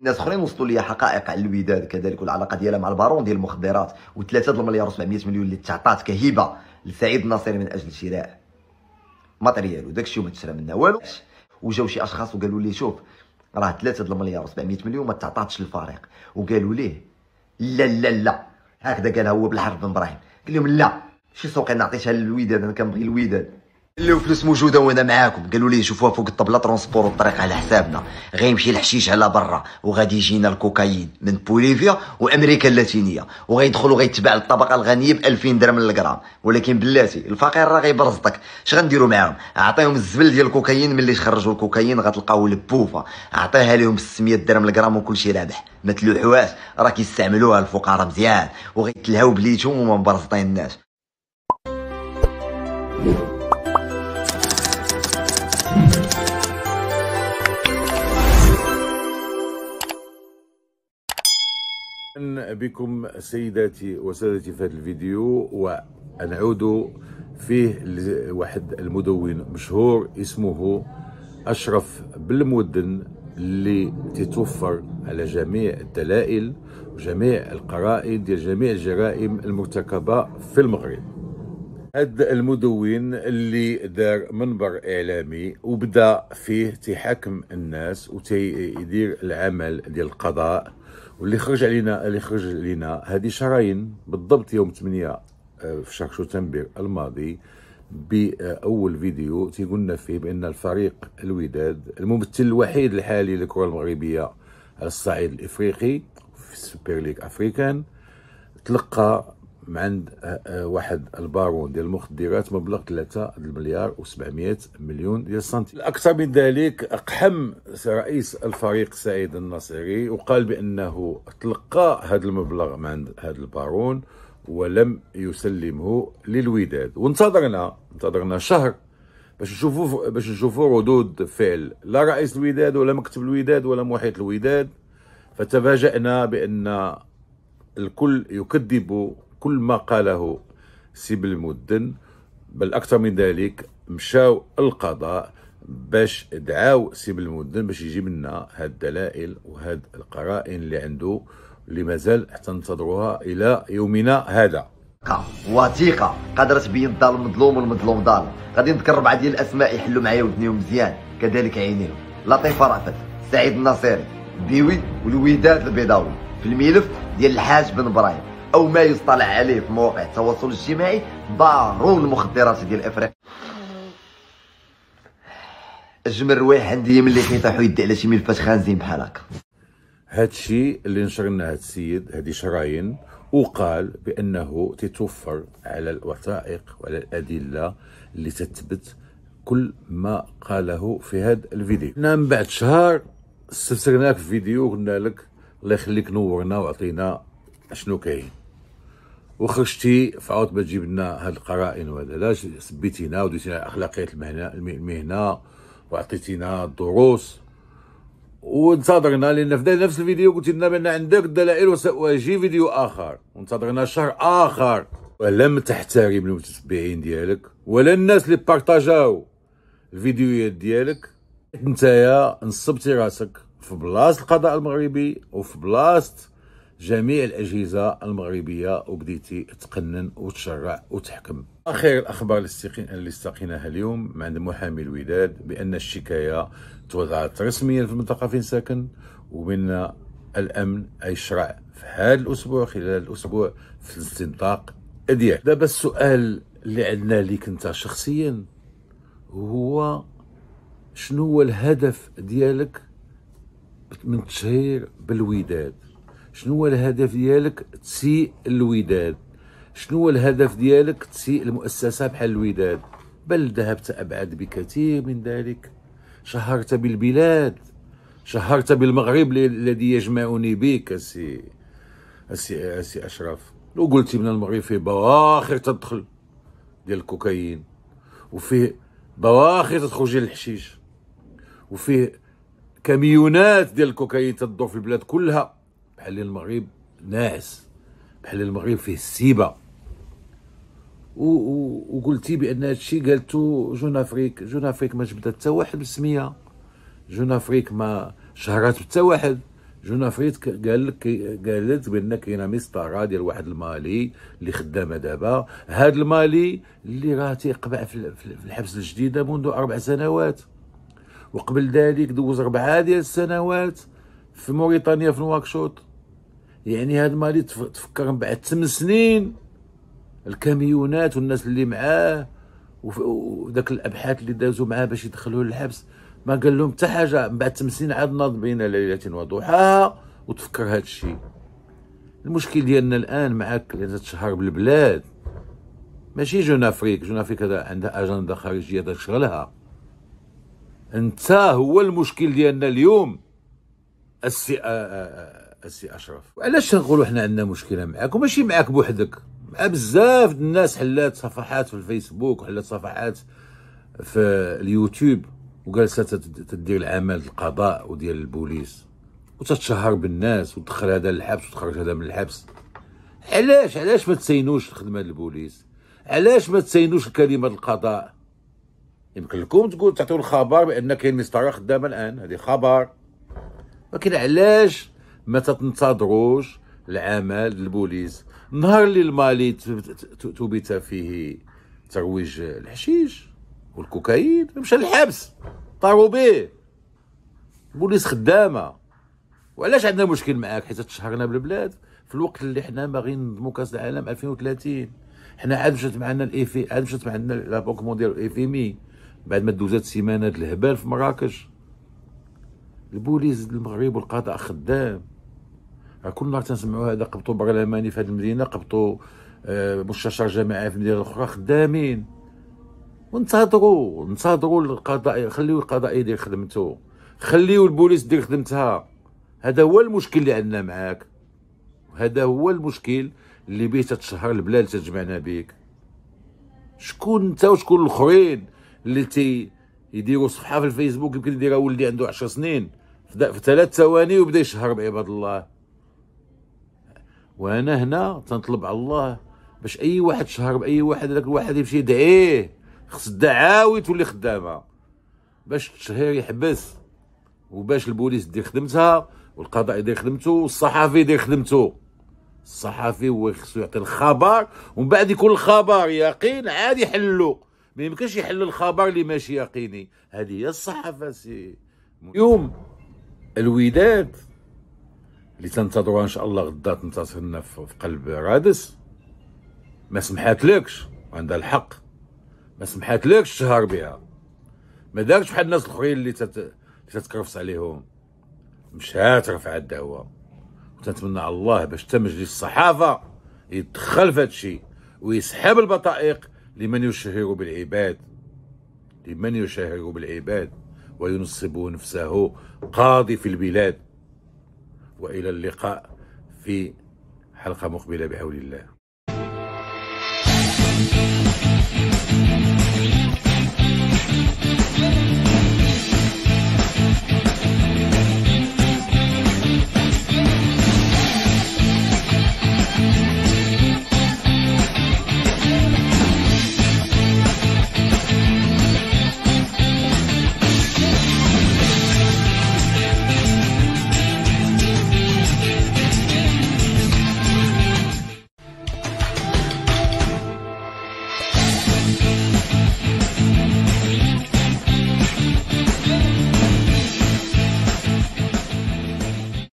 ناس اخرين وصلوا لي حقائق على الوداد كذلك والعلاقه ديالها مع البارون ديال المخدرات و3 المليار و700 مليون اللي تعطات كهيبه لسعيد الناصري من اجل شراء ماتريال وداك الشيء وما تشرى منها والو وجاو شي اشخاص وقالوا لي شوف راه 3 المليار و700 مليون ما تعطاتش للفريق وقالوا ليه لا لا لا هكذا قالها هو بالحرف بن ابراهيم قال لهم لا شي سوقي نعطيتها للوداد انا كنبغي الوداد لو فلوس موجوده وانا معاكم قالوا لي شوفوها فوق الطبله ترونسبور والطريق على حسابنا غيمشي الحشيش على برا وغادي يجينا الكوكايين من بوليفيا وامريكا اللاتينيه وغيدخل وغيتباع للطبقه الغنيه ب 2000 درهم للغرام ولكن بلاتي الفقير راه غيبرزطك اش غنديروا معاهم اعطيهم الزبل ديال الكوكايين ملي تخرجوا الكوكايين غتلقاو لبوفه اعطيها لهم 600 درهم للغرام وكلشي رابح ما تلوحوهاش راه كيستعملوها الفقراء مزيان وغيتلهاو بليتهم وما مبرزطين الناس بكم سيداتي وسادتي في هذا الفيديو ونعود فيه لواحد المدون مشهور اسمه أشرف بالمدن اللي تتوفر على جميع الدلائل وجميع القرائن ديال جميع الجرائم المرتكبة في المغرب هاد المدون اللي دار منبر اعلامي وبدا فيه تيحاكم الناس وتيدير العمل ديال القضاء واللي خرج علينا اللي خرج علينا هذه شرايين بالضبط يوم 8 آه، في شهر شتنبر الماضي باول فيديو تيقولنا فيه بان الفريق الوداد الممثل الوحيد الحالي للكره المغربيه على الصعيد الافريقي في السوبر ليغ افريكان تلقى من عند آه، آه، واحد البارون ديال المخدرات مبلغ 3 مليار و700 مليون ديال السنتي الاكثر من ذلك اقحم رئيس الفريق سعيد الناصري وقال بانه تلقى هذا المبلغ من عند هذا البارون ولم يسلمه للوداد وانتظرنا انتظرنا شهر باش نشوفوا باش نشوفوا ردود فعل لا رئيس الوداد ولا مكتب الوداد ولا محيط الوداد فتفاجأنا بأن الكل يكذب كل ما قاله سي المدن بل اكثر من ذلك مشاو القضاء باش دعاو سي المدن باش يجيب لنا هاد الدلائل وهاد القرائن اللي عنده اللي مازال حتى ننتظروها الى يومنا هذا وثيقه قادره تبين الظالم مظلوم والمظلوم ظالم غادي نذكر ربعة ديال الاسماء يحلوا معايا ودنيهم مزيان كذلك عينيهم لطيفه رأفت سعيد الناصري بيوي والوداد البيضاوي في الملف ديال الحاج بن ابراهيم او ما يطلع عليه في مواقع التواصل الاجتماعي بارون المخدرات ديال افريقيا اجمل روايح عندي ملي كيطيحوا يدي على شي ملفات خانزين بحال هكا هادشي اللي نشر لنا هاد السيد هادي شراين وقال بانه تتوفر على الوثائق وعلى الادله اللي تثبت كل ما قاله في هذا الفيديو حنا من بعد شهر استفسرناك في فيديو قلنا لك الله يخليك نورنا وعطينا شنو كاين وخرجتي فعاود ما تجيب لنا هاد القرائن وهذا لا سبيتينا وديتينا اخلاقيات المهنه المهنه وعطيتينا الدروس وانتظرنا لان في نفس الفيديو قلت لنا بان عندك الدلائل وجي فيديو اخر وانتظرنا شهر اخر ولم تحترم المتتبعين ديالك ولا الناس اللي بارطاجاو الفيديوهات ديالك نتايا نصبتي راسك في بلاصه القضاء المغربي وفي بلاصه جميع الأجهزة المغربية وبديتي تقنن وتشرع وتحكم أخير الأخبار اللي استقيناها اليوم من عند محامي الوداد بأن الشكاية توضعت رسميا في المنطقة فين ساكن وبأن الأمن يشرع في هذا الأسبوع خلال الأسبوع في الاستنطاق ديالك دابا السؤال اللي عندنا ليك أنت شخصيا هو شنو هو الهدف ديالك من تشهير بالوداد شنو هو الهدف ديالك تسيء الوداد شنو هو الهدف ديالك تسيء المؤسسه بحال الوداد بل ذهبت ابعد بكثير من ذلك شهرت بالبلاد شهرت بالمغرب الذي يجمعني بك سي سي, سي اشرف لو قلتي من المغرب فيه بواخر تدخل ديال الكوكايين وفيه بواخر تدخل ديال الحشيش وفيه كميونات ديال الكوكايين تدور في البلاد كلها بحل المغرب ناعس بحل المغرب فيه السيبه وقلتي بان هذا الشيء قالته جون افريك جون افريك ما جبدت حتى واحد بالسميه جون افريك ما شهرات حتى واحد جون افريك قال لك قالت بان كاينه مسطره ديال واحد المالي اللي خدامه دابا هذا المالي اللي راه تيقبع في الحبس الجديده منذ اربع سنوات وقبل ذلك دوز ربعه ديال السنوات في موريتانيا في نواكشوط يعني هاد مالي تفكر من بعد ثمان سنين الكاميونات والناس اللي معاه وداك الابحاث اللي دازوا معاه باش يدخلوه للحبس ما قال لهم حتى حاجه من بعد ثمان سنين عاد ناض بين ليله وضحاها وتفكر هاد الشيء المشكل ديالنا الان معاك اللي تشهر بالبلاد ماشي جون افريك جون افريك هذا عندها اجنده خارجيه داك شغلها انت هو المشكل ديالنا اليوم السي... السي اشرف وعلاش تنقولوا حنا عندنا مشكله معاك وماشي معاك بوحدك مع بزاف الناس حلات صفحات في الفيسبوك وحلات صفحات في اليوتيوب وجالسه تدير العمل القضاء وديال البوليس وتتشهر بالناس وتدخل هذا للحبس وتخرج هذا من الحبس علاش علاش ما تسينوش الخدمه البوليس علاش ما تسينوش كلمه القضاء يمكن لكم تقول تعطيو الخبر بان كاين مسطره خدامه الان هذه خبر ولكن علاش ما تنتظروش العمل البوليس نهار اللي المالي ثبت فيه ترويج الحشيش والكوكايين مشى للحبس طاروا به البوليس خدامه وعلاش عندنا مشكل معاك حيت تشهرنا بالبلاد في الوقت اللي حنا باغيين ننظموا كاس العالم 2030 حنا عاد مشات معنا الايفي عاد مشات معنا لا بونك مونديال مي بعد ما دوزات سيمانات الهبال في مراكش البوليس المغرب والقضاء خدام كل نهار تنسمعوا هذا قبطوا برلماني في هذه المدينه قبطوا آه، مستشار جامعي في المدينه الاخرى خدامين ونتظروا نتظروا القضاء خليو القضاء يدير خدمته خليو البوليس دير خدمتها هذا هو المشكل اللي عندنا معاك هذا هو المشكل اللي بيه تتشهر البلاد تجمعنا بك شكون انت وشكون الاخرين اللي تي يديروا صفحه في الفيسبوك يمكن يديرها ولدي عنده 10 سنين في ثلاث ثواني وبدا يشهر بعباد الله وانا هنا تنطلب على الله باش اي واحد شهر باي واحد هذاك الواحد يمشي يدعيه إيه، خص الدعاوي تولي خدامه باش التشهير يحبس وباش البوليس دير خدمتها والقضاء يدير خدمته والصحفي يدير خدمته الصحفي هو خصو يعطي الخبر ومن بعد يكون الخبر يقين عادي يحلو ما يمكنش يحل الخبر اللي ماشي يقيني هذه هي الصحافه سي يوم الوداد اللي تنتظروها ان شاء الله غدا تنتصر لنا في قلب رادس ما سمحاتلكش عندها الحق ما سمحاتلكش تشهر بها ما دارتش بحال الناس الاخرين اللي تت... تتكرفص عليهم مشات رفعت الدعوه وتنتمنى على الله باش حتى مجلس الصحافه يتدخل في هادشي ويسحب البطائق لمن يشهر بالعباد لمن يشهر بالعباد وينصب نفسه قاضي في البلاد والى اللقاء في حلقه مقبله بحول الله